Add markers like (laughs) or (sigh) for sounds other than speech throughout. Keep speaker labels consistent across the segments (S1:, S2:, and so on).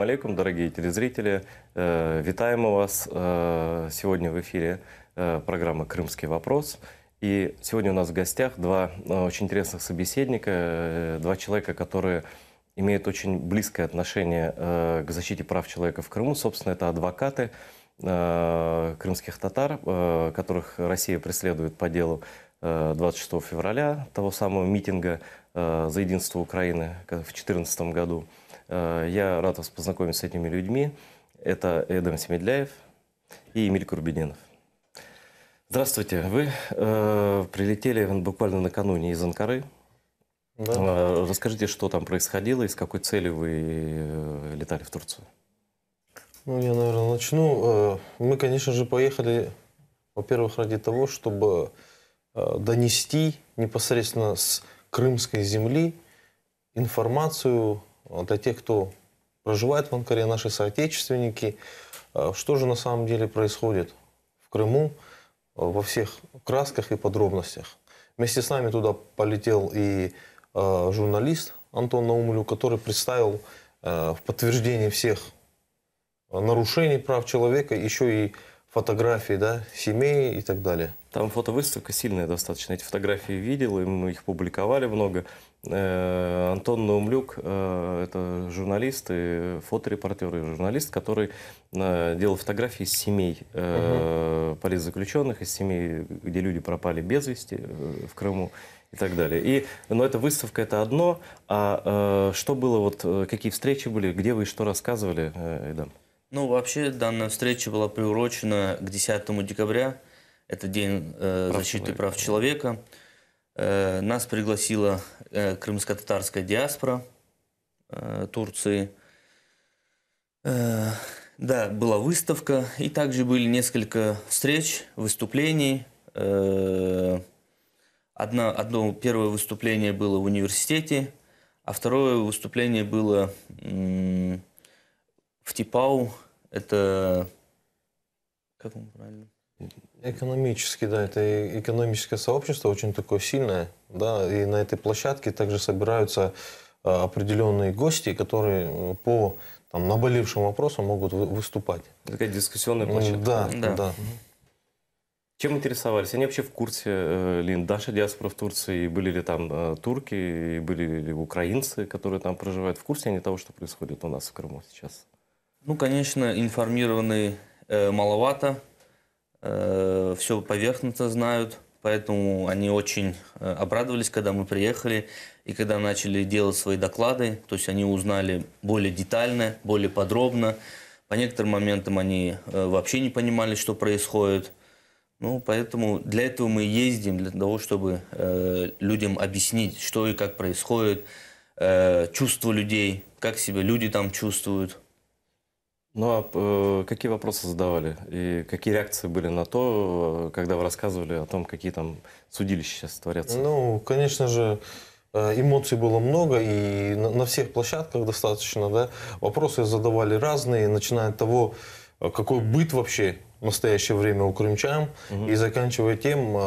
S1: Салам алейкум, дорогие телезрители. Э, витаем вас э, сегодня в эфире э, программы «Крымский вопрос». И сегодня у нас в гостях два очень интересных собеседника, два человека, которые имеют очень близкое отношение к защите прав человека в Крыму. Собственно, это адвокаты крымских татар, которых Россия преследует по делу 26 февраля, того самого митинга за единство Украины в 2014 году – Э, я рад вас познакомить с этими людьми. Это Эдем Семедляев и Эмиль Курбининов. Здравствуйте. Вы э, прилетели буквально накануне из Анкары. Да. Э, расскажите, что там происходило и с какой целью вы э, летали в Турцию?
S2: Ну, я, наверное, начну. Э, мы, конечно же, поехали, во-первых, ради того, чтобы донести непосредственно с крымской земли информацию для тех, кто проживает в Анкаре, наши соотечественники, э, что же на самом деле происходит в Крыму э, во всех красках и подробностях. Вместе с нами туда полетел и э, журналист Антон Наумлю, который представил в подтверждение всех
S1: нарушений прав человека еще и фотографии, да, семей и так далее. Там фотовыставка сильная достаточно. Эти фотографии видел, и мы их публиковали много. Э, Антон Наумлюк э, – это журналист и фоторепортер, и журналист, который э, делал фотографии из семей угу. политзаключенных, из семей, где люди пропали без вести в Крыму и так далее. И, но эта выставка
S3: – это одно, а что было, вот какие встречи были, где вы и что рассказывали, Эдам? Ну, вообще, данная встреча была приурочена к 10 декабря, это День э, защиты человека. прав человека. Э, нас пригласила э, крымско-татарская диаспора э, Турции. Да, была выставка, и также были несколько встреч, выступлений. Одно, одно первое выступление было в университете, а второе выступление было в Типау. Это... Как он правильно?
S2: Экономически, да, это экономическое сообщество очень такое сильное, да, и на этой площадке также собираются а, определенные гости, которые по там, наболевшим вопросам могут выступать.
S1: Такая дискуссионная площадка. Да, да. да. Чем интересовались? Они вообще в курсе, э, Лин, Даша диаспора в Турции, были ли там э, турки, были ли украинцы, которые там проживают? В курсе они того, что происходит у нас в Крыму сейчас?
S3: Ну, конечно, информированы э, маловато, э, все поверхностно знают, поэтому они очень э, обрадовались, когда мы приехали, и когда начали делать свои доклады, то есть они узнали более детально, более подробно. По некоторым моментам они э, вообще не понимали, что происходит. Ну, поэтому для этого мы ездим, для того, чтобы э, людям объяснить, что и как происходит, э, чувства людей, как себя люди там чувствуют.
S1: Ну а э, какие вопросы задавали
S3: и какие реакции были на то, э,
S1: когда вы рассказывали о том, какие там судилища сейчас творятся?
S2: Ну, конечно же, э, эмоций было много и на, на всех площадках достаточно, да. Вопросы задавали разные, начиная от того, э, какой быт вообще в настоящее время у крымчан, угу. и заканчивая тем,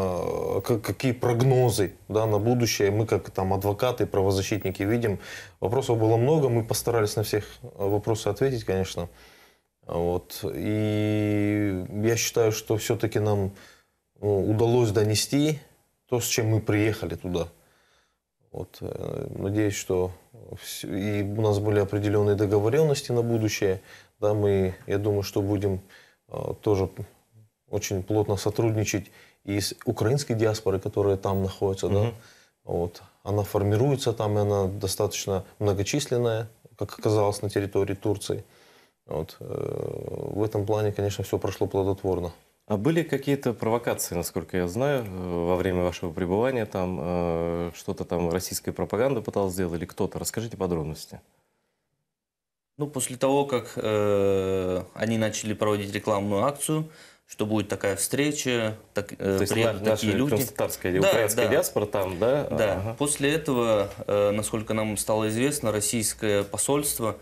S2: какие прогнозы да, на будущее мы, как там адвокаты, правозащитники, видим. Вопросов было много, мы постарались на всех вопросы ответить, конечно. Вот. И я считаю, что все-таки нам ну, удалось донести то, с чем мы приехали туда. Вот. Э, надеюсь, что и у нас были определенные договоренности на будущее. Да, мы, я думаю, что будем э, тоже очень плотно сотрудничать и с украинской диаспорой, которая там находится. Угу. Да, вот. Она формируется там, и она достаточно многочисленная, как оказалось, на территории Турции. Вот. Э, в этом плане, конечно, все прошло плодотворно.
S1: А были какие-то провокации, насколько я знаю, э, во время вашего пребывания там? Э, что-то там российская пропаганда пыталась сделать или кто-то? Расскажите подробности.
S3: Ну, после того, как э, они начали проводить рекламную акцию, что будет такая встреча, так, э, приедут такие люди. да, украинская да. диаспора там, да? Да. Ага. После этого, э, насколько нам стало известно, российское посольство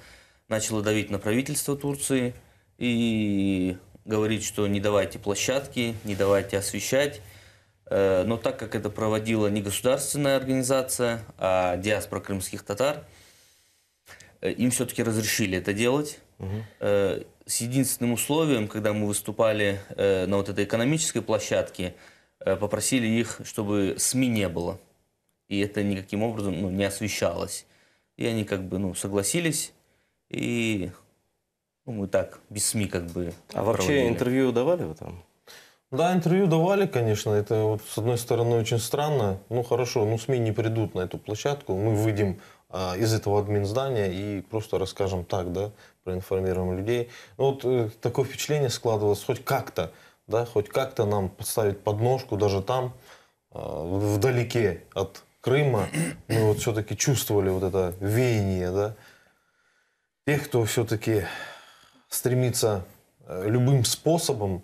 S3: начало давить на правительство Турции и говорить, что не давайте площадки, не давайте освещать. Э, но так как это проводила не государственная организация, а диаспора крымских татар, э, им все-таки разрешили это делать. Угу. С единственным условием, когда мы выступали на вот этой экономической площадке, попросили их, чтобы СМИ не было. И это никаким образом ну, не освещалось. И они как бы ну, согласились. И ну, мы так, без СМИ как бы. А проводили. вообще интервью давали вы там?
S2: Да, интервью давали, конечно. Это вот с одной стороны очень странно. Ну хорошо, ну СМИ не придут на эту площадку. Мы выйдем а, из этого админ здания и просто расскажем так, да, проинформируем людей. Ну вот э, такое впечатление складывалось хоть как-то, да, хоть как-то нам подставить подножку даже там, э, вдалеке от Крыма. Мы вот все-таки чувствовали вот это веяние, да тех, кто все-таки стремится э, любым способом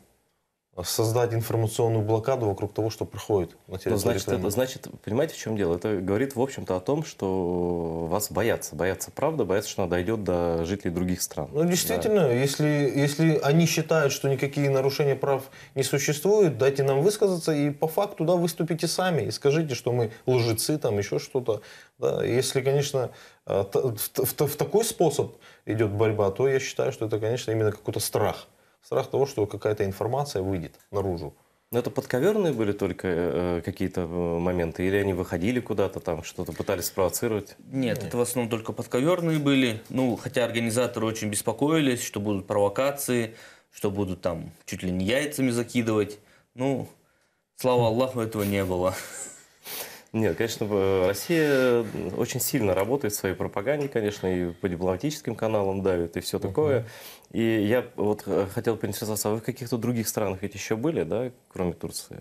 S2: э, создать информационную блокаду вокруг того, что проходит на ну, территории. значит, это,
S1: значит, понимаете, в чем дело? Это говорит, в общем-то, о том, что вас боятся. Боятся правда, боятся, что она дойдет до жителей других стран. Ну, действительно, да.
S2: если, если они считают, что никакие нарушения прав не существуют, дайте нам высказаться и по факту да, выступите сами и скажите, что мы лжецы, там еще что-то. Да. Если, конечно, а, в, в, в такой способ идет борьба, то я считаю, что это, конечно, именно какой-то страх. Страх того, что какая-то информация выйдет наружу.
S1: Но это подковерные были только э, э какие-то э, моменты, или они выходили куда-то там, что-то пытались
S3: спровоцировать? Нет, Нет, это в основном только подковерные были. Ну, хотя организаторы очень беспокоились, что будут провокации, что будут там чуть ли не яйцами закидывать. Ну, слава Аллаху, этого не было. Нет, конечно, Россия
S1: очень сильно работает в своей пропаганде, конечно, и по дипломатическим каналам давит, и все такое. Uh-huh. И я вот э, хотел поинтересоваться, а вы в каких-то других странах ведь еще были, да, кроме Турции?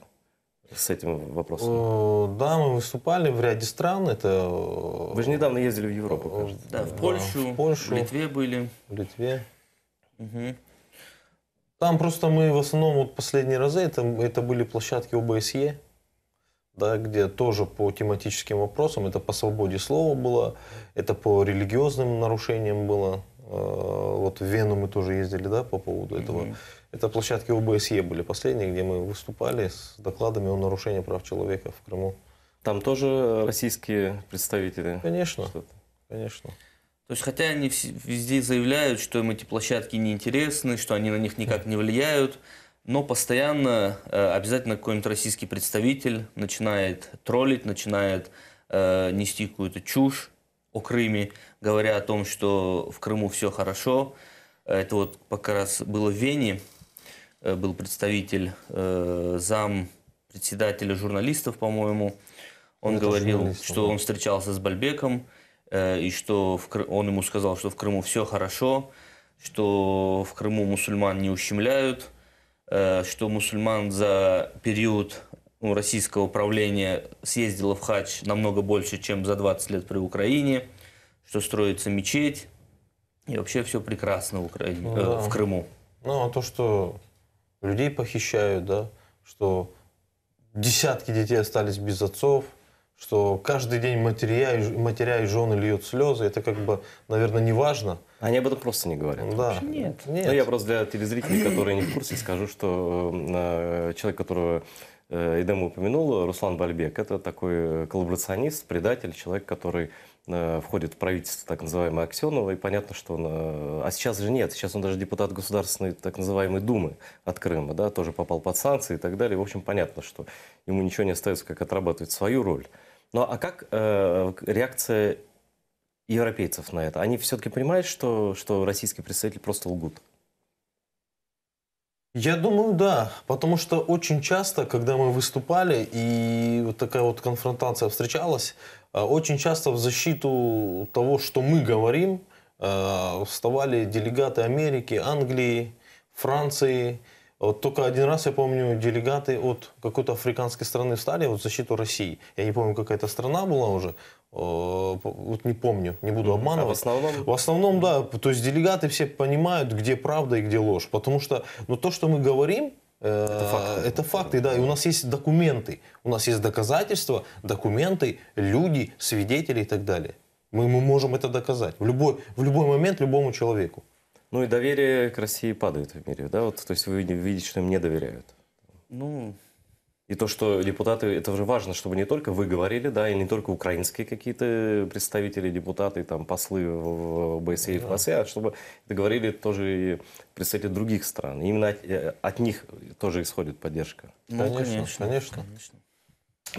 S3: с этим
S2: вопросом? Да, мы выступали в ряде стран. Это... Э, вы же недавно ездили в Европу, э, кажется. Да, в Польшу,
S3: в Польшу, в Литве были. В Литве. Угу.
S2: Там просто мы в основном вот последние разы, это, это были площадки ОБСЕ да, где тоже по тематическим вопросам, это по свободе слова было, это по религиозным нарушениям было. А, вот в Вену мы тоже ездили, да, по поводу этого. Mm-hmm. Это площадки ОБСЕ были последние, где мы выступали с
S3: докладами о нарушении прав человека в Крыму. Там тоже российские представители?
S2: Конечно, -то. конечно.
S3: То есть, хотя они везде заявляют, что им эти площадки неинтересны, что они на них никак не влияют, но постоянно э, обязательно какой-нибудь российский представитель начинает троллить, начинает э, нести какую-то чушь о Крыме, говоря о том, что в Крыму все хорошо. Это вот как раз было в Вене, э, был представитель э, зам председателя журналистов, по-моему. Он Это говорил, что он встречался с Бальбеком, э, и что в, он ему сказал, что в Крыму все хорошо, что в Крыму мусульман не ущемляют – Э, что мусульман за период ну, российского управления съездило в хадж намного больше, чем за 20 лет при Украине, что строится мечеть, и вообще все прекрасно в, Украине, ну, э, да. в Крыму.
S2: Ну, а то, что людей похищают, да, что десятки детей остались без отцов, что каждый день матеря, матеря и жены льют слезы, это как
S1: бы, наверное, не важно. Они об этом просто не говорят. Да.
S3: Нет. Нет. Ну, я
S1: просто для телезрителей, которые не в курсе, скажу, что э, человек, которого э, Эдема упомянул, Руслан Бальбек, это такой э, коллаборационист, предатель, человек, который э, входит в правительство так называемое Аксенова, и понятно, что он... Э, а сейчас же нет, сейчас он даже депутат Государственной так называемой Думы от Крыма, да, тоже попал под санкции и так далее. В общем, понятно, что ему ничего не остается, как отрабатывать свою роль. Ну а как э, реакция европейцев на это? Они все-таки понимают, что, что российские представители просто лгут? Я
S2: думаю, да, потому что очень часто, когда мы выступали и вот такая вот конфронтация встречалась, э, очень часто в защиту того, что мы говорим, э, вставали делегаты Америки, Англии, Франции, вот только один раз, я помню, делегаты от какой-то африканской страны встали вот, в защиту России. Я не помню, какая это страна была уже. Э, вот не помню, не буду обманывать. А в основном? В основном, да. То есть делегаты все понимают, где правда и где ложь. Потому что ну, то, что мы говорим, э, это факты. Это факты, да. И у нас есть документы. У нас есть доказательства, документы, люди, свидетели и так
S1: далее. Мы, мы можем это доказать в любой, в любой момент любому человеку. Ну и доверие к России падает в мире, да? Вот, то есть вы видите, что им не доверяют. Ну, и то, что депутаты, это уже важно, чтобы не только вы говорили, да, и не только украинские какие-то представители, депутаты, там, послы в ОБСЕ и ФАСЕ, а чтобы это говорили тоже и представители других стран. И именно от, э, от них тоже исходит поддержка. Ну, конечно, конечно,
S2: конечно. конечно.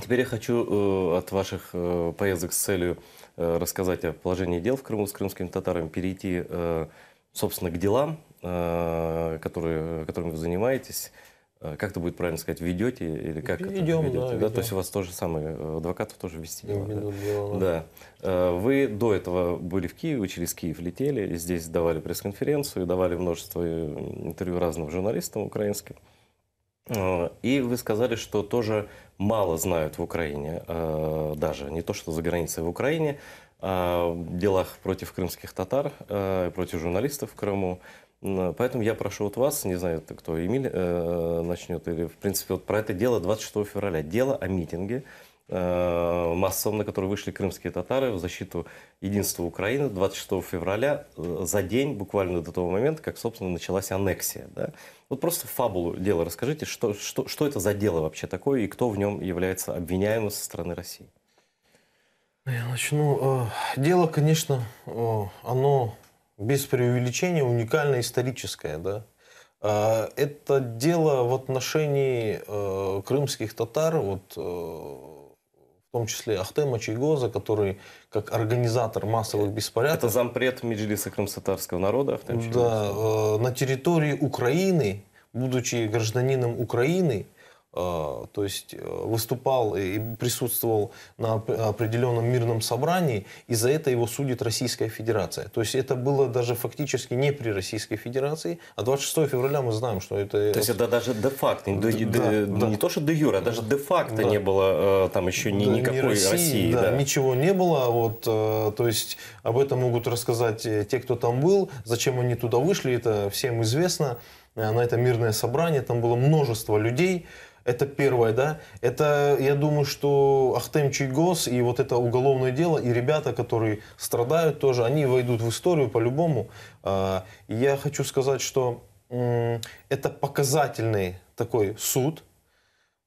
S1: Теперь я хочу э, от ваших э, поездок с целью э, рассказать о положении дел в Крыму с крымскими татарами, перейти э, собственно, к делам, э, которые, которыми вы занимаетесь, э, как это будет правильно сказать, ведете или как ведем, это ведете? Да, да? Ведем. То есть у вас тоже самое, э, адвокатов тоже вести дела.
S3: Да. Дела,
S1: да. Вы до этого были в Киеве, учились в Киев, летели, здесь давали пресс-конференцию, давали множество интервью разным журналистам украинским. И вы сказали, что тоже мало знают в Украине, даже не то, что за границей, в Украине, делах против крымских татар, э, против журналистов в Крыму. Поэтому я прошу от вас, не знаю, кто Эмиль э, начнет, или, в принципе, вот про это дело 26 февраля. Дело о митинге э, массовом, на который вышли крымские татары в защиту единства Украины 26 февраля, э, за день буквально до того момента, как, собственно, началась аннексия. Да? Вот просто фабулу дела расскажите, что, что, что это за дело вообще такое, и кто в нем является обвиняемым со стороны России?
S2: Ну, я начну. Э, дело, конечно, э, оно без преувеличения уникально историческое, да. Э, это дело в отношении крымских татар, вот в том числе Ахтема Чайгоза, который как
S1: организатор массовых беспорядков. Это зампред Меджилиса крымсатарского народа Ахтем Чайгоза.
S2: Да, на территории Украины, будучи гражданином Украины, Э, то есть э, выступал и присутствовал на определенном мирном собрании, и за это его судит Российская Федерация. То есть это было даже фактически не при Российской Федерации,
S1: а 26 февраля мы знаем, что это... То есть это даже де-факто, да, де, да, не то что де-юра, а даже де-факто да. не было э, там еще ни, да, никакой ни России. России да, да.
S2: Ничего не было, а вот, то есть об этом могут рассказать те, кто там был, зачем они туда вышли, это всем известно. На это мирное собрание там было множество людей, это первое, да. Это, я думаю, что Ахтем Чуйгос и вот это уголовное дело, и ребята, которые страдают тоже, они войдут в историю по-любому. А, я хочу сказать, что это показательный такой суд,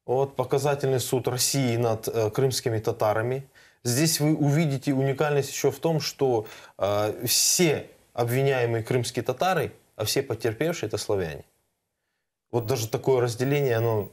S2: вот, показательный суд России над э, крымскими татарами. Здесь вы увидите уникальность еще в том, что а, все обвиняемые крымские татары, а все потерпевшие – это славяне. Вот даже такое разделение, оно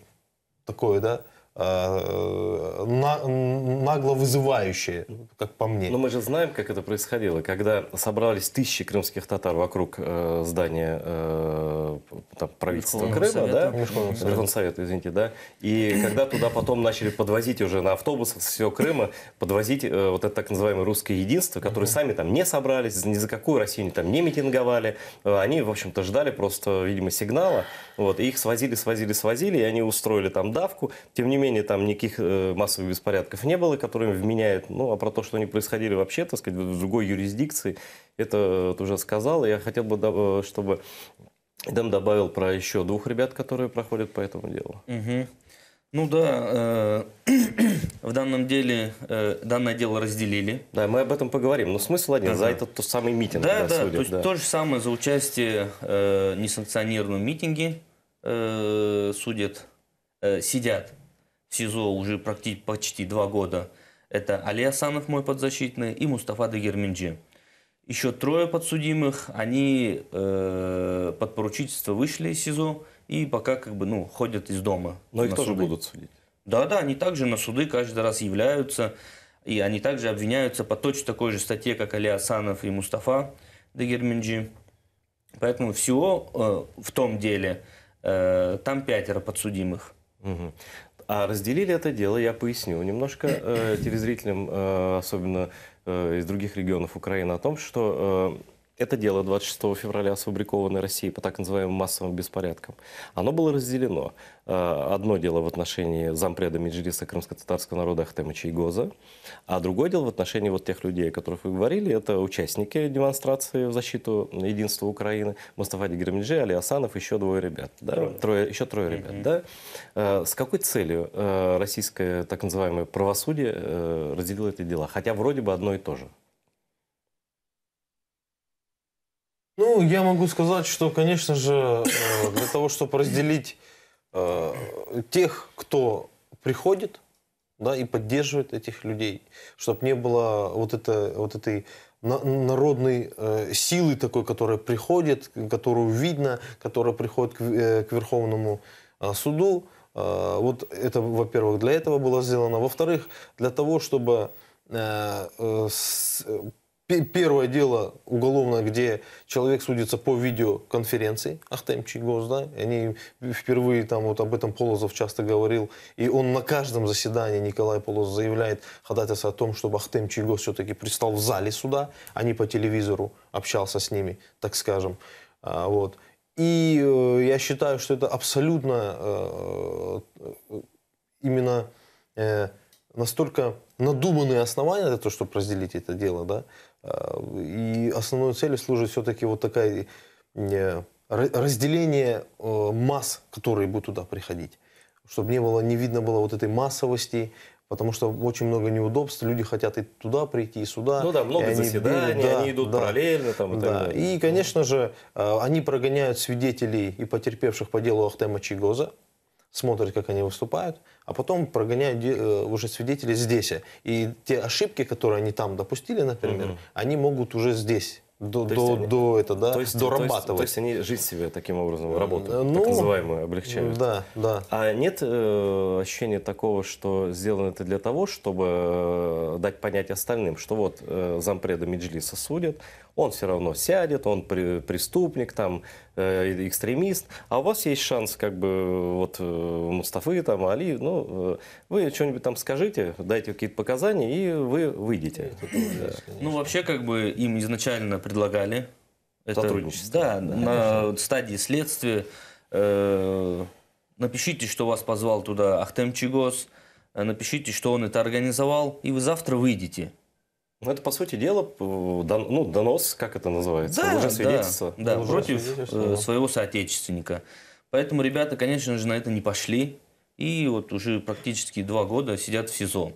S2: такое,
S1: да, а, нагло вызывающее, как по мне. Но мы же знаем, как это происходило, когда собрались тысячи крымских татар вокруг э, здания э, там, правительства Крыма, да? Верховного Совета. Совета, извините, да? И когда туда потом начали подвозить уже на автобусах с всего Крыма, подвозить э, вот это так называемое русское единство, которые сами там не собрались, ни за какую Россию там не митинговали, они, в общем-то, ждали просто, видимо, сигнала, вот, и их свозили, свозили, свозили, и они устроили там давку. Тем не менее, там никаких э, массовых беспорядков не было, которые вменяют. Ну, а про то, что они происходили вообще, так сказать, в другой юрисдикции, это э, вот, уже сказал. Я хотел бы, э, чтобы
S3: Дэм добавил про еще двух ребят, которые проходят по этому делу. Угу. Ну да, э, (clears throat) в данном деле данное дело разделили. Да, мы об этом поговорим. Но смысл один, да, за этот тот самый митинг. Да, да, судят, то есть да. то же самое за участие э, несанкционированном митинге э, судят, э, сидят в СИЗО уже практически почти два года. Это Али Асанов, мой подзащитный, и Мустафа Дагерминджи. Еще трое подсудимых, они э, под поручительство вышли из СИЗО и пока как бы, ну, ходят из дома. Но их тоже будут судить? Да, да, они также на суды каждый раз являются, и они также обвиняются по точно такой же статье, как Али Асанов и Мустафа Дагерминджи. Поэтому всего э, в том деле Э, там пятеро подсудимых. Угу.
S1: А разделили это дело, я поясню немножко э, телезрителям, э, особенно из других регионов Украины, о том, что это дело 26 февраля сфабрикованной России по так называемым массовым беспорядкам, оно было разделено. Э, одно дело в отношении зампреда Меджлиса крымско-татарского народа Ахтема Чайгоза, а другое дело в отношении вот тех людей, о которых вы говорили, это участники демонстрации в защиту единства Украины, Мустафа Дегермиджи, Али Асанов, еще двое ребят, да? трое. Трое, еще трое ребят. Mm-hmm. Да? Э, с какой целью э, российское так называемое правосудие разделило эти дела? Хотя вроде бы одно и то же.
S2: Ну, я могу сказать, что, конечно же, э, для того, чтобы разделить э, тех, кто приходит, да, и поддерживает этих людей, чтобы не было вот, это, вот этой народной э, силы такой, которая приходит, которую видно, которая приходит к, э, к Верховному э, суду. Э, вот это, во-первых, для этого было сделано. Во-вторых, для того, чтобы э, э, с, первое дело уголовное, где человек судится по видеоконференции, Ахтем Чигоз, да, они впервые там вот об этом Полозов часто говорил, и он на каждом заседании, Николай Полозов заявляет ходатайство о том, чтобы Ахтем Чигоз все-таки пристал в зале суда, а не по телевизору общался с ними, так скажем, а, вот. И э, я считаю, что это абсолютно э, э именно э, настолько надуманные основания для того, чтобы разделить это дело, да, а, и основной целью служит все-таки вот такая разделение э, масс, которые будут туда приходить, чтобы не было, не видно было вот этой массовости, потому что очень много неудобств, люди хотят и туда прийти, и сюда. Ну да, много заседаний, берут, да, они идут да, параллельно.
S1: Там, и, да. Далее. и,
S2: конечно же, э, они прогоняют свидетелей и потерпевших по делу Ахтема Чигоза, смотрят, как они выступают, а потом прогоняют э, уже свидетелей здесь. И те ошибки, которые они там допустили, например, угу.
S1: они могут уже здесь до, то до, они, до это, да, то есть, дорабатывать. То есть, то есть они жизнь себе таким образом, э, работают, ну, так называемую, облегчают. Да, да. А нет э, ощущения такого, что сделано это для того, чтобы э, дать понять остальным, что вот э, зампреда Меджлиса судят, он все равно сядет, он при, преступник, там, э, экстремист, а у вас есть шанс, как бы, вот, э, Мустафы, там, Али, ну, э, вы что-нибудь там скажите, дайте какие-то показания, и вы выйдете.
S3: Ну, вообще, как бы, им изначально предлагали сотрудничество. Это, да, да, конечно. на стадии следствия. Э, напишите, что вас позвал туда Ахтем Чигос, э, напишите, что он это организовал, и вы завтра выйдете. Ну, это, по сути дела, э, ну, донос, как это называется? Да, уже свидетельство. Да, да уже против свидетельство. своего соотечественника. Поэтому ребята, конечно же, на это не пошли. И вот уже практически два года сидят в СИЗО.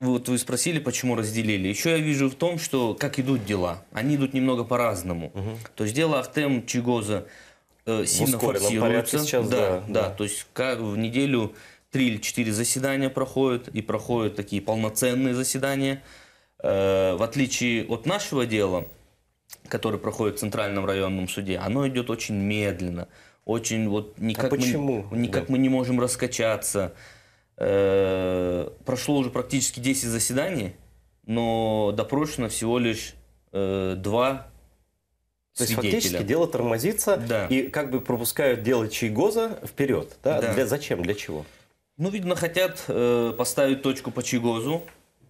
S3: Вот вы спросили, почему разделили. Еще я вижу в том, что как идут дела. Они идут немного по-разному. Угу. То есть дело Ахтем Чигоза э, сильно форсируется. Сейчас, да, да, да, да. То есть как, в неделю три или четыре заседания проходят, и проходят такие полноценные заседания. Э, в отличие от нашего дела, которое проходит в Центральном районном суде, оно идет очень медленно. Очень вот никак, а почему? Мы, никак да. мы не можем раскачаться. Э, прошло уже практически 10 заседаний, но допрошено всего лишь э, два то есть фактически
S1: дело тормозится да.
S3: и как бы пропускают дело Чайгоза вперед. Да? Да. Для, зачем? Для чего? Ну, видно, хотят э, поставить точку по Чайгозу,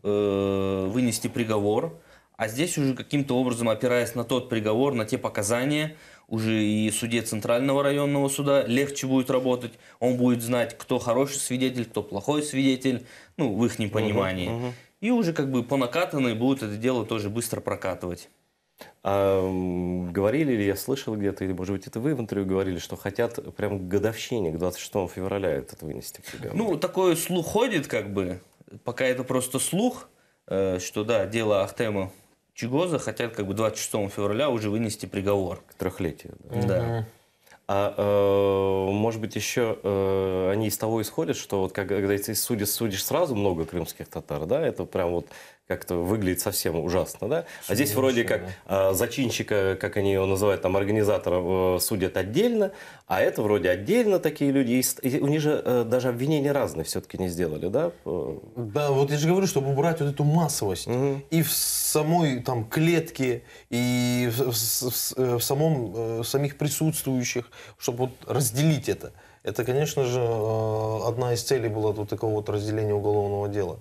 S3: э, вынести приговор, а здесь уже каким-то образом, опираясь на тот приговор, на те показания, уже и суде Центрального районного суда легче будет работать. Он будет знать, кто хороший свидетель, кто плохой свидетель, ну, в их непонимании, Угу, угу. И уже как бы по накатанной будут это дело тоже быстро прокатывать. А, говорили
S1: ли, я слышал где-то, или, может быть, это вы в интервью говорили, что хотят прям к годовщине, к 26 февраля
S3: этот вынести приговор? Ну, такой слух ходит, как бы, пока это просто слух, э, что, да, дело Ахтема Чигоза хотят как бы 26 февраля уже вынести приговор. К трехлетию. Да. да. А э, может быть еще э,
S1: они из того исходят, что вот как, когда ты судишь, судишь сразу много крымских татар, да, это прям вот как-то выглядит совсем ужасно, да? А здесь вроде как э, зачинщика, как они его называют, там, организатора э, судят отдельно, а это вроде отдельно такие люди. И, и у них же э, даже обвинения разные все-таки не сделали, да? Э.
S2: Да, вот я же говорю, чтобы убрать вот эту массовость угу. и в самой там клетке, и в, в, э, в самом, э, в самих присутствующих, чтобы вот разделить это. Это, конечно же, одна из целей была вот такого вот разделения уголовного дела.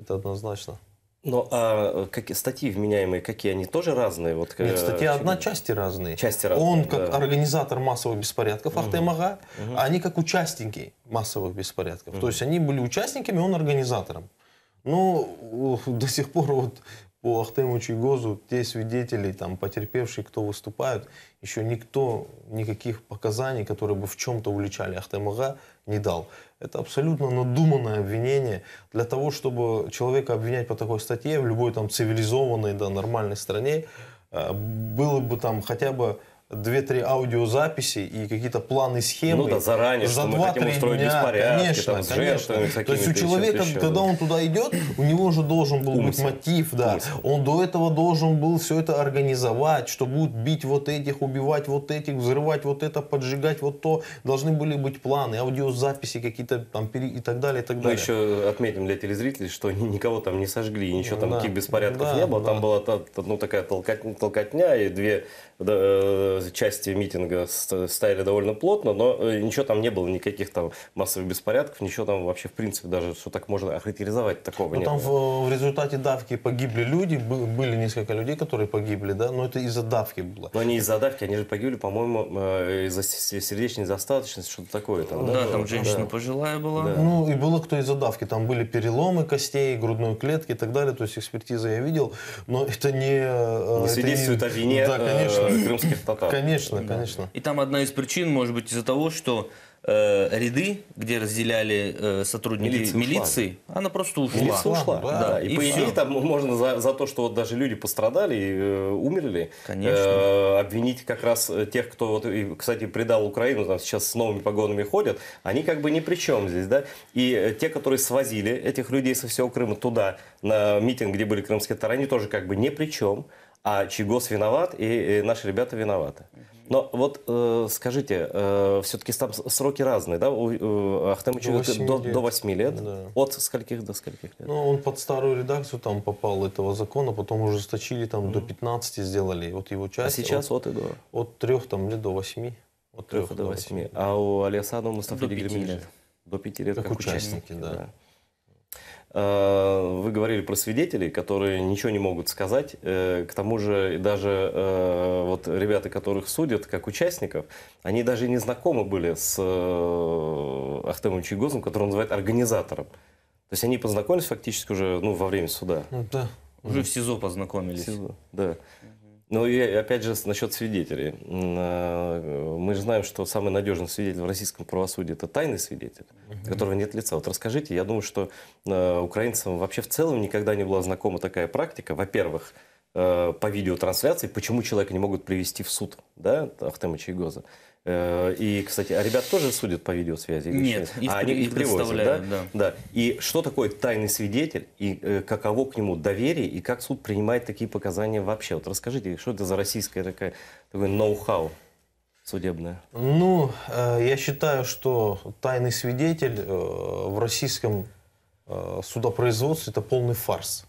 S2: Это однозначно.
S1: Ну, а э, как, статьи вменяемые какие? Они тоже разные? Вот, Нет, э, статьи чем... одна, части разные. Части разные, Он как да. организатор массовых беспорядков Ахтемага, угу. а они как участники
S2: массовых беспорядков. Угу. То есть они были участниками, он организатором. Но ну, (laughs) до сих пор вот по Ахтему Чигозу те свидетели, там, потерпевшие, кто выступают, еще никто никаких показаний, которые бы в чем-то уличали Ахтемага, не дал. Это абсолютно надуманное обвинение. Для того, чтобы человека обвинять по такой статье в любой там цивилизованной, да, нормальной стране, э, было бы там хотя бы две-три аудиозаписи и какие-то планы, схемы. Ну да, заранее, за что мы хотим устроить дня, беспорядки, конечно, там, с конечно. -то, есть у человека, вещами. когда он туда идет, у него уже должен был Умысел. быть мотив, да. Умысел. Он до этого должен был все это организовать, что будут бить вот этих, убивать вот этих, взрывать вот это, поджигать вот то. Должны были быть планы, аудиозаписи
S1: какие-то там и так далее, и так ну, далее. Мы еще отметим для телезрителей, что никого там не сожгли, ничего там да. таких беспорядков да, не было. Да. Там была ну, такая толкотня и две Э, части митинга стояли довольно плотно, но э, ничего там не было, никаких там массовых беспорядков, ничего там вообще в принципе даже, что так можно охарактеризовать, такого ну, не там
S2: было. там в результате давки погибли люди, были несколько людей, которые погибли, да, но это из-за давки было.
S1: Но не из-за давки, они же погибли, по-моему, э, из-за сердечной достаточности, что-то такое. Там, да, да, там женщина да. пожилая была. Да.
S2: Ну и было кто из-за давки, там были переломы костей, грудной клетки и так далее, то есть экспертиза я видел, но это не... Не это свидетельствует не, о вине. Да, конечно Э, крымских татар. Конечно, да. конечно.
S3: И там одна из причин, может быть, из-за того, что э, ряды, где разделяли э, сотрудники милиция милиции, ушла. она просто ушла. Милиция ушла, да. да. И, и по идее
S1: там можно за, за то, что вот даже люди пострадали и э, умерли, Э, обвинить как раз э, тех, кто, вот, и, кстати, предал Украину, там сейчас с новыми погонами ходят, они как бы ни при чем здесь, да. И э, те, которые свозили этих людей со всего Крыма туда, на митинг, где были крымские татары, они тоже как бы ни при чем а чей гос виноват, и, и наши ребята виноваты. Но вот э, скажите, э, все-таки там сроки разные, да? У э, Ахтема до, 8 до, лет. до 8 лет. Да. От скольких до скольких лет?
S2: Ну, он под старую редакцию там попал этого закона, потом ужесточили, там mm до 15 сделали вот его часть. А сейчас от, от и до? От 3 там, лет до 8. От 3, до 8. 8.
S1: А у Алиасана Мустафи Гельмина? До 5 лет. До 5 лет как, как участники, участники да. да. Э, вы говорили про свидетелей, которые ничего не могут сказать. Э, к тому же даже э, вот ребята, которых судят как участников, они даже не знакомы были с Ахтемом Чигозом, который он называет организатором. То есть они познакомились фактически уже ну, во время суда. Ну да. Уже в СИЗО познакомились. В СИЗО, да. Ну и опять же насчет свидетелей. Э, мы же знаем, что самый надежный свидетель в российском правосудии это тайный свидетель, угу. которого нет лица. Вот расскажите, я думаю, что э, украинцам вообще в целом никогда не была знакома такая практика. Во-первых, Э, по видеотрансляции, почему человека не могут привести в суд, да, Ахтема Чайгоза. Э, и, кстати, а ребят тоже судят по видеосвязи? Нет, их, а они их привозят, да? да? да. И что такое тайный свидетель, и э, каково к нему доверие, и как суд принимает такие показания вообще? Вот расскажите, что это за российское такое, такое ноу-хау? судебная?
S2: Ну, э, я считаю, что тайный свидетель в российском судопроизводстве это полный фарс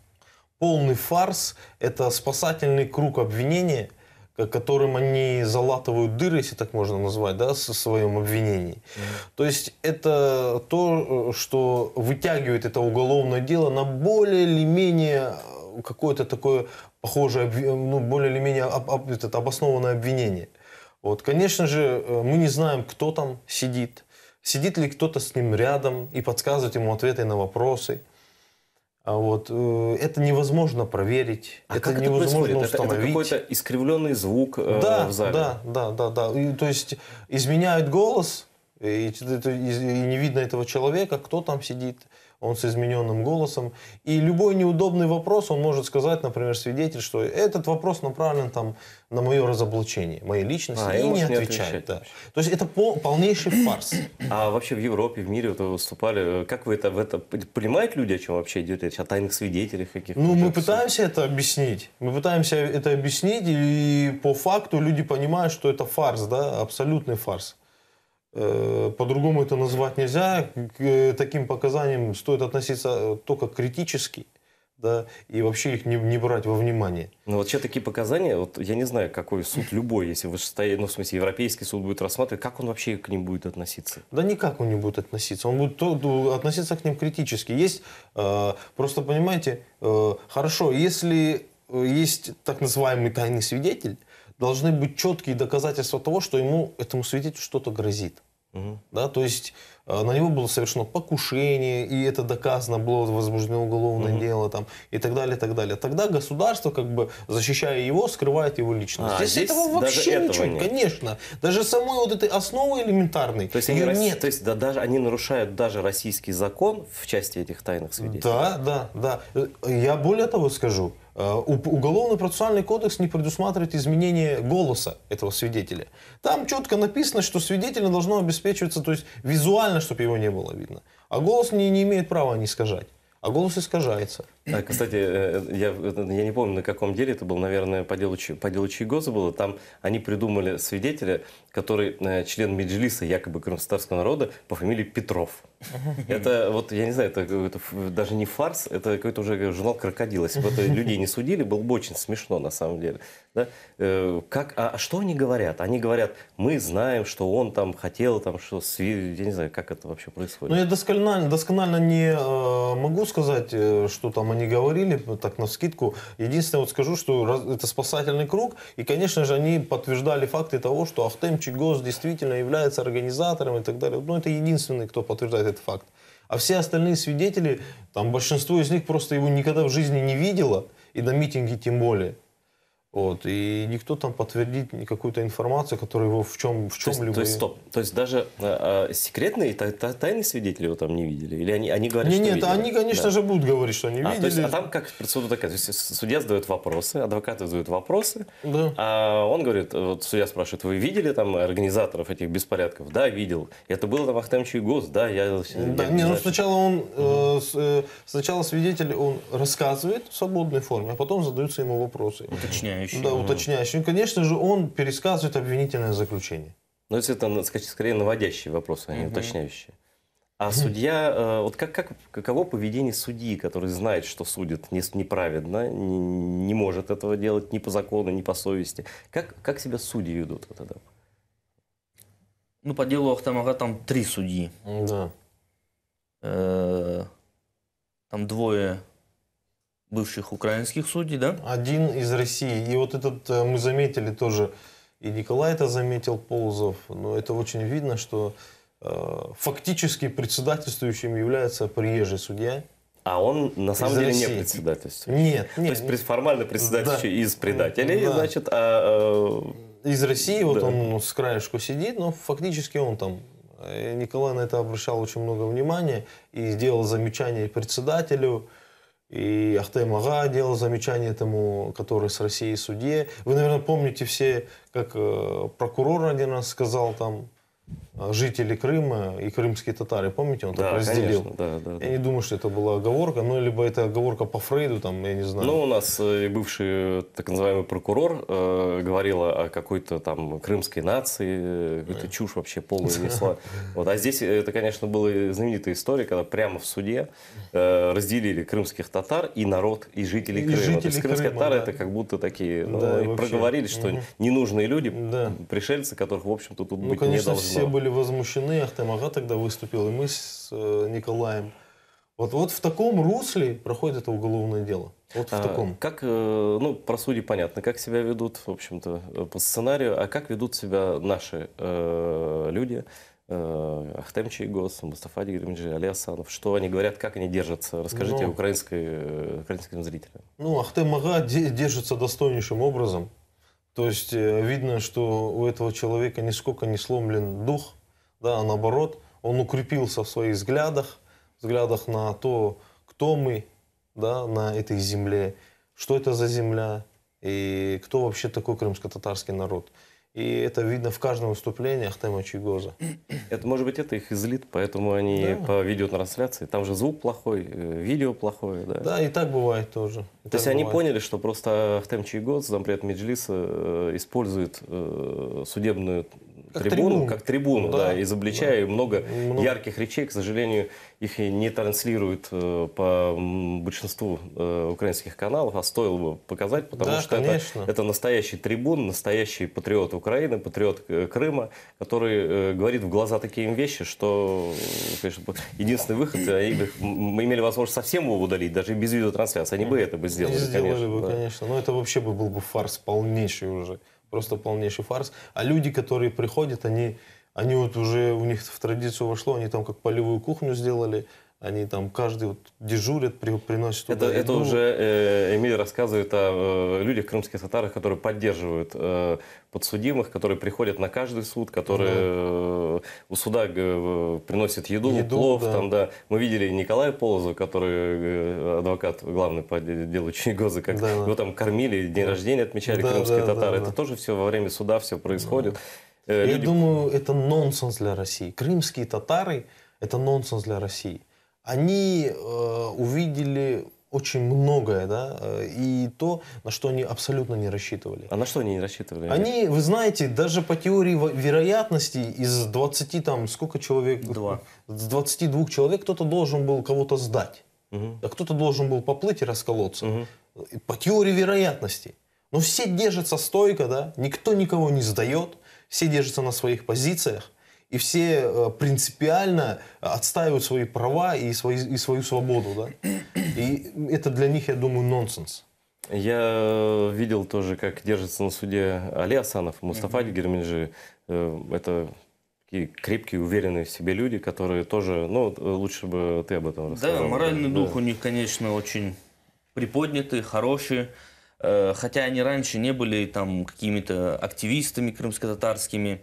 S2: полный фарс, это спасательный круг обвинения, которым они залатывают дыры, если так можно назвать, да, со своем обвинении. mm То есть это то, что вытягивает это уголовное дело на более или менее э, какое-то такое похожее, э, ну, более или менее об, об, это, обоснованное обвинение. Вот, конечно же, э, мы не знаем, кто там сидит, сидит ли кто-то с ним рядом и подсказывает ему ответы на вопросы. mm а вот. Э, это невозможно проверить, а это как невозможно это установить. Это, это
S1: какой-то искривленный звук э, да, э, в зале. Да,
S2: да, да, да. И, то есть изменяют голос, и, и, и не видно этого человека, кто там сидит он с измененным голосом. И любой неудобный вопрос он может сказать, например, свидетель, что этот вопрос направлен там, на мое разоблачение, моей личности, а, и не отвечает. Не да. То есть это пол, полнейший фарс.
S1: (clears throat) А вообще в Европе, в мире вот вы выступали, э, как вы это, в это понимают люди, о чем вообще идет речь, о тайных свидетелях каких-то?
S2: Ну, мы пытаемся это объяснить. Мы пытаемся это объяснить, и по факту люди понимают, что это фарс, да, абсолютный фарс. Э, по-другому это назвать нельзя. К э, таким показаниям стоит относиться э, только критически да,
S1: и вообще их не, не брать
S2: во внимание.
S1: Ну, вот вообще такие показания, вот я не знаю, какой суд любой, если вы стоите, ну, в смысле, европейский суд будет рассматривать, как он вообще к ним будет относиться?
S2: Да никак он не будет относиться, он будет то, относиться к ним критически. Есть, э, просто понимаете, э, хорошо, если есть так называемый тайный свидетель, должны быть четкие доказательства того, что ему, этому свидетелю что-то грозит. Угу. Да, то есть э, на него было совершено покушение, и это доказано, было возбуждено уголовное угу. дело там, и так далее, и так далее. Тогда государство, как бы защищая его, скрывает его личность. А, здесь, здесь этого вообще этого ничего, нет. конечно.
S1: Даже самой вот этой основы элементарной. То есть, они, рас... нет. То есть да, даже, они нарушают даже российский закон в части этих тайных свидетельств. Да,
S2: да, да. Э, я более того скажу. Э, уголовно-процессуальный кодекс не предусматривает изменение голоса этого свидетеля. Там четко написано, что свидетеля должно обеспечиваться, то есть визуально, чтобы его не было видно. А голос не, не имеет права не искажать.
S1: А голос искажается. А, кстати, э, э, я, э, я не помню, на каком деле это было, наверное, по делу, по делу Чайгоза было. Там они придумали свидетеля, который член Меджлиса, якобы крымстарского народа, по фамилии Петров. Это вот, я не знаю, это, это даже не фарс, это какой-то уже журнал крокодила. Если бы это людей не судили, было бы очень смешно на самом деле. Да? Как, а, а что они говорят? Они говорят, мы знаем, что он там хотел, там, что... Я не знаю, как это вообще происходит.
S2: Ну, я досконально, досконально не могу сказать, что там они не говорили, так на скидку. Единственное, вот скажу, что это спасательный круг, и, конечно же, они подтверждали факты того, что Ахтем Чигоз действительно является организатором и так далее. Но это единственный, кто подтверждает этот факт. А все остальные свидетели, там большинство из них просто его никогда в жизни не видело, и на митинге тем более. Вот, и никто там подтвердить какую-то информацию, которая его в чем в чем либо то есть стоп,
S1: то есть даже э, э секретные та, та, тайные свидетели его там не видели, или они они говорят, не, что нет, видели? они конечно да. же
S2: будут говорить, что они а, видели. То есть, а там
S1: как суду такая, то есть судья задает вопросы, адвокаты задают вопросы, да. а он говорит, вот судья спрашивает, вы видели там организаторов этих беспорядков? Да, видел. Это было там Ахтемовичу гос, да,
S3: я. Да, я не, не ну
S2: сначала он э, э, сначала свидетель он рассказывает в свободной форме, а потом задаются ему вопросы.
S1: Уточняю
S3: уточняющий. Да, ну,
S2: уточняющий. Конечно же, он пересказывает обвинительное заключение.
S1: Но ну, если это скорее наводящие вопросы, а не уточняющие. А судья, э, вот как, как, каково поведение судьи, который знает, что судит неправедно, не, не может этого делать ни по закону, ни по совести? Как, как себя судьи
S3: ведут вот тогда? Ну, по делу Ахтамага там три судьи. Да. Э -э там двое
S2: бывших украинских судей, да? Один из России. И вот этот э, мы заметили тоже, и Николай это заметил, Ползов, но это очень видно, что э, фактически председательствующим является приезжий судья.
S1: А он на самом из деле России. не председательствующий. Нет,
S2: нет. То есть нет. формально председательствующий да. из предателей, да. значит, а... Э, из России, да. вот он с краешку сидит, но фактически он там э, Николай на это обращал очень много внимания и сделал замечание председателю, и Ахтем Ага делал замечание тому, который с Россией судье. Вы, наверное, помните все, как э, прокурор один раз сказал там, Э, жители Крыма и крымские татары. Помните, он да, так разделил? Конечно, да, да, я да. не думаю, что это была оговорка, но либо это оговорка по Фрейду, там, я не знаю. Ну,
S1: у нас э, бывший э, так называемый прокурор э, говорила о какой-то там крымской нации, какую-то чушь вообще полную (laughs) несла. Вот. А здесь это, конечно, была знаменитая история, когда прямо в суде э, разделили крымских татар и народ, и жителей Крыма. и Крыма. Жители То есть крымские Крыма, татары да. это как будто такие, ну, да, проговорили, что угу. ненужные люди, да. пришельцы, которых, в общем-то, тут ну, быть конечно, не должно. Все
S2: были были возмущены, Ахтем тогда выступил, и мы с э, Николаем. Вот, вот в таком русле проходит это уголовное дело. Вот в а, таком.
S1: Как, э, ну, про судей понятно, как себя ведут, в общем-то, э, по сценарию, а как ведут себя наши э, люди, э, Ахтем Чайгос, Мустафа Дегримджи, Али Асанов, что они говорят, как они держатся? Расскажите ну, украинской, украинским зрителям.
S2: Ну, Ахтем Ага держится достойнейшим образом. То есть э, видно, что у этого человека нисколько не сломлен дух, да, а наоборот, он укрепился в своих взглядах, взглядах на то, кто мы да, на этой земле, что это за земля и кто вообще такой крымско-татарский народ. И это видно в каждом выступлении Ахтема Чигоза.
S1: (clears throat) Это, может быть, это их излит, поэтому они да. по видеотрансляции. Там же звук плохой, э, видео плохое. Да, да
S2: и так бывает тоже.
S1: И То есть бывает. они поняли, что просто Ахтем Чигоз, зампред Меджлиса, э, использует э, судебную как трибуну, трибуну. как трибуну, да, да изобличая да. Много, много ярких речей, к сожалению, их не транслируют э, по большинству э, украинских каналов, а стоило бы показать, потому да, что это, это настоящий трибун, настоящий патриот Украины, патриот э, Крыма, который э, говорит в глаза такие им вещи, что, конечно, единственный выход, они а бы, мы имели возможность совсем его удалить, даже без видеотрансляции, они бы это бы сделали, сделали конечно. Бы, да.
S2: конечно, но это вообще бы был бы фарс полнейший уже просто полнейший фарс. А люди, которые приходят, они, они вот уже, у них в традицию вошло, они там как полевую кухню сделали, они там каждый вот дежурят, приносят это, туда Это, это уже
S1: э, Эмиль рассказывает о э, людях, крымских татарах, которые поддерживают э, подсудимых, которые приходят на каждый суд, которые э, у суда э, приносят еду, еду плов. Да. Там, да. Мы видели Николая Полоза, который э, адвокат главный по делу Чигоза, как да. его там кормили, день да. рождения отмечали да, крымские да, татары. Да, это да. тоже все во время суда все происходит. Да. Э, Я люди...
S2: думаю, это нонсенс для России. Крымские татары – это нонсенс для России они э, увидели очень многое, да, э, и то, на что они абсолютно не рассчитывали. А на что они не рассчитывали? Они, вы знаете, даже по теории вероятности из 20 там, сколько человек? Два. С 22 человек кто-то должен был кого-то сдать, угу. а кто-то должен был поплыть и расколоться. Угу. По теории вероятности. Но все держатся стойко, да, никто никого не сдает, все держатся на своих позициях и все э, принципиально отстаивают свои права и, свои, и свою свободу. Да? И это для них, я думаю, нонсенс.
S1: Я э, видел тоже, как держится на суде Али Асанов, Мустафа mm-hmm. Герминджи. Э, это такие крепкие, уверенные в себе люди, которые тоже, ну, лучше бы ты об этом рассказал. Да, моральный дух у
S3: них, конечно, очень приподнятый, хороший. Хотя они раньше не были там какими-то активистами крымско-татарскими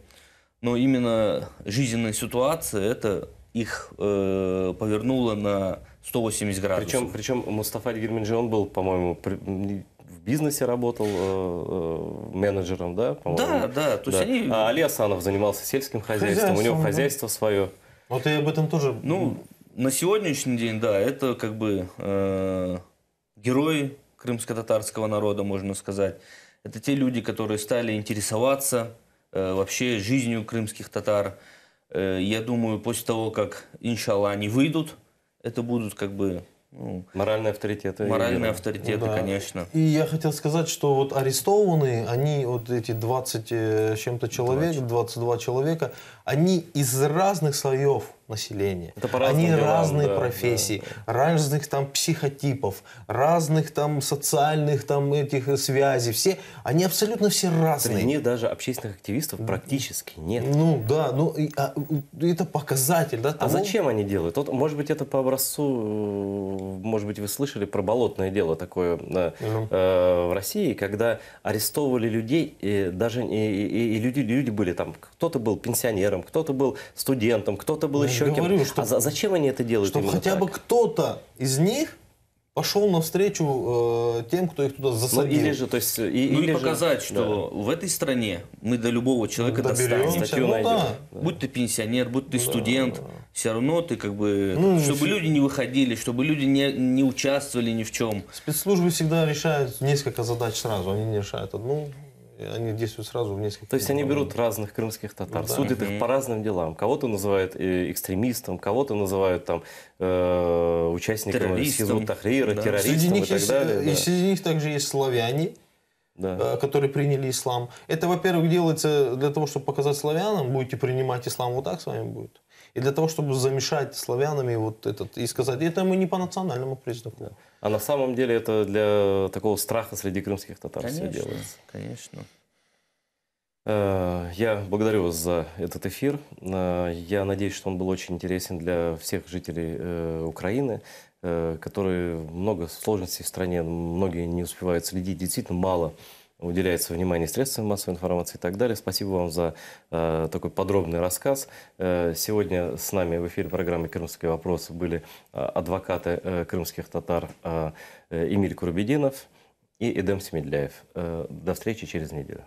S3: но именно жизненная ситуация это их э, повернуло на 180 градусов. Причем, причем Мустафа Герминджи, он был, по-моему,
S1: в бизнесе работал э, э, менеджером, да? Да, да. То
S2: да. они... А
S3: Али Асанов занимался сельским хозяйством, хозяйством у него да. хозяйство свое. Вот ну, и об этом тоже... Ну, на сегодняшний день, да, это как бы э, герои крымско-татарского народа, можно сказать. Это те люди, которые стали интересоваться Э, вообще жизнью крымских татар. Э, я думаю, после того, как, иншалла, они выйдут, это будут как бы ну, моральные авторитеты. Моральные авторитеты, ну да. конечно. И
S2: я хотел сказать, что вот арестованные, они вот эти 20 э, с чем-то человек, 20. 22 человека, они из разных слоев населения. Это по Они делам, разные да, профессии, да, да. разных там психотипов, разных там социальных там этих связей. Все, они абсолютно все разные. Среди них даже общественных
S1: активистов практически нет. Ну да, ну и, а, это показатель, да? А того... А зачем они делают? Вот, может быть, это по образцу, э, может быть, вы слышали про болотное дело такое да, угу. э, в России, когда арестовывали людей, и даже и, и, и люди, люди были там кто-то был пенсионером, кто-то был студентом, кто-то был Я еще кем-то. А за,
S3: зачем они это делают? Чтобы хотя так?
S2: бы кто-то из них пошел навстречу э, тем, кто их туда ну, засадил. Ну, или же,
S3: то есть, и, ну, или и показать, же, что да. в этой стране мы до любого человека Доберемся. Ну, да. Будь ты пенсионер, будь ты ну да. студент, все равно ты как бы, ну, ну чтобы люди не выходили, чтобы люди не, не участвовали ни в чем.
S1: Спецслужбы
S2: всегда решают несколько задач сразу, они не решают одну, они действуют сразу в нескольких... То есть они
S1: берут разных крымских татар, ну, да. судят их по разным делам. Кого-то называют э, экстремистом, кого-то называют там э, участником Хизбут да. террористом среди них и так есть, далее. Э, да. И среди
S2: них также есть славяне, да. Э, которые приняли ислам. Это, во-первых, делается для того, чтобы показать славянам, будете принимать ислам, вот так с вами будет. И для того, чтобы замешать славянами вот этот, и сказать, это мы не по национальному признаку. Да.
S1: А на самом деле это для такого страха среди крымских татар конечно, все делается. Конечно. Э, я благодарю вас за этот эфир. Э, я надеюсь, что он был очень интересен для всех жителей э, Украины, которые много сложностей в стране, многие не успевают следить, действительно мало уделяется внимание средствам массовой информации и так далее. Спасибо вам за э, такой подробный рассказ. Э, сегодня с нами в эфире программы «Крымские вопросы» были э, адвокаты э, крымских татар э, э Эмиль Курбединов и Эдем Семедляев. Э, до встречи через неделю.